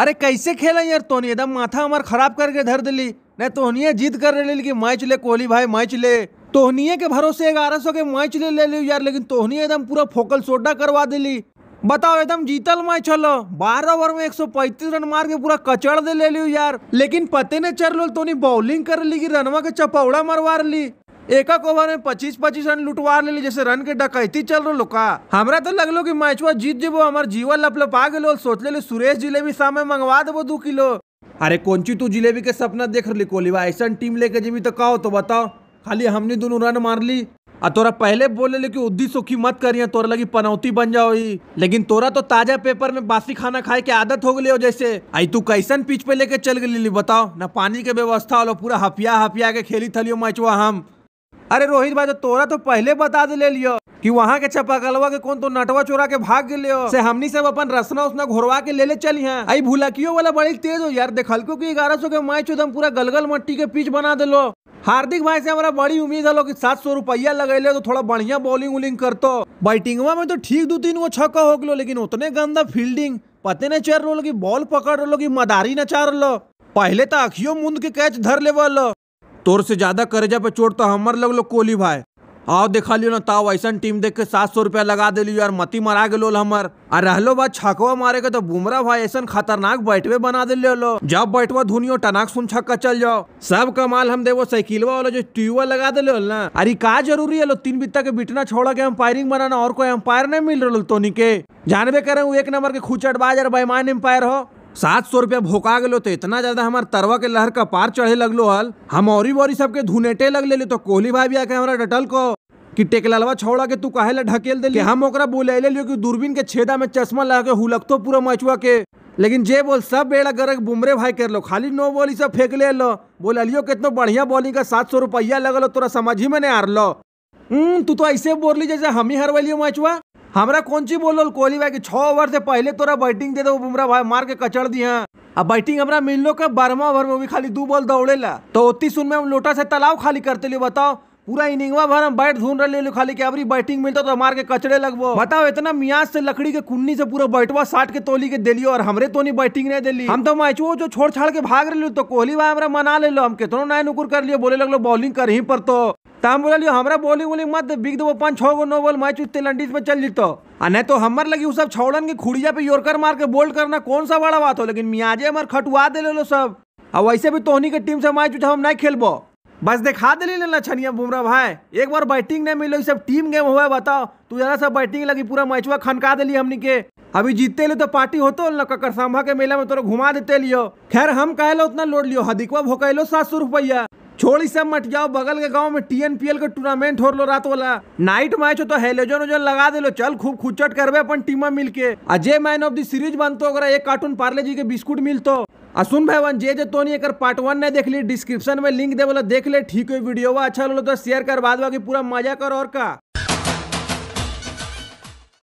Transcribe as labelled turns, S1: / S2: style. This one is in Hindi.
S1: अरे कैसे खेला यार तोनी एकदम माथा हमार खराब करके धर दिली नहीं तोहनिया जीत कर ली कि मैच ले कोहली भाई मैच ले तोहनिये के भरोसे ग्यारह सौ के मैच ले ले यार लेकिन तोहनी एकदम पूरा फोकल सोडा करवा दिली बताओ एकदम जीतल मैच हलो बारह ओवर में पैंतीस रन मार के पूरा कचड़ दे ले लियो यार लेकिन पते ने चल लो तोनी बॉलिंग कर ली कि रनवा के चपौड़ा मरवा ली एक ओवर में पच्चीस पच्चीस रन लुटवा ले जैसे रन के डकैती चल रहा का हमारा तो लगलो कि मैचवा जीत जेबो हमारे जीवन लपलपा गलो सोच ले सुरेश जिलेबी सामने मंगवा देबो दो किलो अरे कोंची तू जिलेबी के सपना देख रही कोलीवा ऐसा टीम लेके जेबी तो कहो तो बताओ खाली हमने दोनों रन मार ली आ तोरा पहले बोले ले कि उद्दी सुखी मत करिए तोरा लगी पनौती बन जाओ लेकिन तोरा तो ताजा पेपर में बासी खाना खाए के आदत हो गई हो जैसे आई तू कैसन पिच पे लेके चल गई बताओ ना पानी के व्यवस्था हो पूरा हफिया हफिया के खेली थलियो मैचवा हम अरे रोहित भाई तो तोरा तो पहले बता दे ले लियो कि वहाँ के चपाकलवा के कौन तो नटवा चोरा के भाग गए से हमनी सब अपन रसना उसना घोरवा के ले ले चली हैं आई भुलकियो वाला बड़ी तेज हो यार को की ग्यारह सौ के मैच एकदम पूरा गलगल मट्टी के पीच बना दिलो हार्दिक भाई से हमारा बड़ी उम्मीद लो कि सात सौ रुपया लगे तो थोड़ा बढ़िया बॉलिंग उलिंग तो बैटिंगवा में तो ठीक दो तीन गो छक्का हो गलो लेकिन उतने गंदा फील्डिंग पते नहीं चल रहा कि बॉल पकड़ रहा कि मदारी न चार पहले तो अखियो मुंद के कैच धर ले तोर से ज्यादा कर्जा पे चोट तो हमर लो कोहली भाई आओ देखा लियो ना ताओ ऐसा टीम देख के सात सौ रुपया लगा दिलियो यार मती मरा गए लोल हमर आ रहलो बात छकवा मारे के तो बुमरा भाई ऐसा खतरनाक बैठवे बना दिलियो लो जब बैठवा धुनियो टनाक सुन छक्का चल जाओ सब कमाल हम देवो साइकिलवा वाला जो ट्यूबा लगा दिलो ना अरे का जरूरी है लो तीन बित्ता के बिटना छोड़ा के अंपायरिंग बनाना और कोई अंपायर नहीं मिल रहा तो के जानबे करे एक नंबर के खुचटबाज बाजार बेमान एम्पायर हो सात सौ रुपया भोका गलो तो इतना ज्यादा हमारे तरवा के लहर का पार चढ़े लगलो हल हम और बोरी सबके धुनेटे लग ले तो कोहली भाई भी आके हमारा डटल को कि टेकलालवा छोड़ा के तू कहे ला ढकेल दे हम ओकरा बोले ले लियो कि दूरबीन के छेदा में चश्मा लगा के हुलकतो पूरा मचुआ के लेकिन जे बोल सब बेड़ा गरक बुमरे भाई कर लो खाली नो बोल सब फेंक ले लो बोल अलियो कितना बढ़िया बॉलिंग का सात सौ रुपया लगल तोरा समझ ही में नहीं आ लो तू तो ऐसे बोल ली जैसे हम ही हरवलियो मचुआ हमारा कौन चीज बोलो कोहली भाई की छः ओवर से पहले तोरा बैटिंग दे दो बुमरा भाई मार के कचड़ दिया अब बैटिंग हमारा मिल लो का बारहवा ओवर में भी खाली दो बॉल दौड़े ला तो सुन में हम लोटा से तालाब खाली करते लिए बताओ पूरा इनिंगवा भर हम बैट ढूंढ रहे खाली के अभी बैटिंग मिलता तो मार के कचड़े लगभग बताओ इतना मियाज से लकड़ी के कुन्नी से पूरा बैटवा साट के तोली के दिलियो और हमरे तो नहीं बैटिंग नहीं दिली हम तो मैचो जो छोड़ छाड़ के भाग रहे तो कोहली भाई हमारा मना ले लो हम कितनों नायन उकुर कर लियो बोले लगलो बॉलिंग कर ही पर तो ताम बोलियो हमरा बोलिंग वोलिंग मत बिग दो पाँच छः गो नो बॉल मैच उतने लंडीज में चल जितो आ नहीं तो हमार लगी सब छौड़न के खुड़िया पे योरकर मार के बोल्ड करना कौन सा बड़ा बात हो लेकिन मियाजे हमार खटुआ दे लो सब आ वैसे भी तोहनी के टीम से मैच उठा हम नहीं खेलबो बस देखा दे लेना छनिया बुमरा भाई एक बार बैटिंग नहीं मिलो सब टीम गेम हुआ बताओ तू जरा सब बैटिंग लगी पूरा मैचवा खनका दिली हमनी के अभी जीते लो तो पार्टी होते न ककर सांभा के मेला में तोरा घुमा देते लियो खैर हम कहे लो उतना लोड लियो हदिकवा भोकैलो सात सौ रुपया छोड़ी सब मट जाओ बगल के गांव में टीएनपीएल का टूर्नामेंट हो लो रात वाला नाइट मैच हो तो हेलोजन उजन लगा दे लो चल खूब खुचट करवे अपन टीम मिलके आ जे मैन ऑफ दी सीरीज बन तो अगर एक कार्टून पार्ले जी के बिस्कुट मिलतो आ सुन भाई वन जे जे तो नहीं एक पार्ट वन नहीं देख ली डिस्क्रिप्शन में लिंक दे बोला देख ले ठीक है वीडियो अच्छा लो तो शेयर कर बाद बाकी पूरा मजा कर और का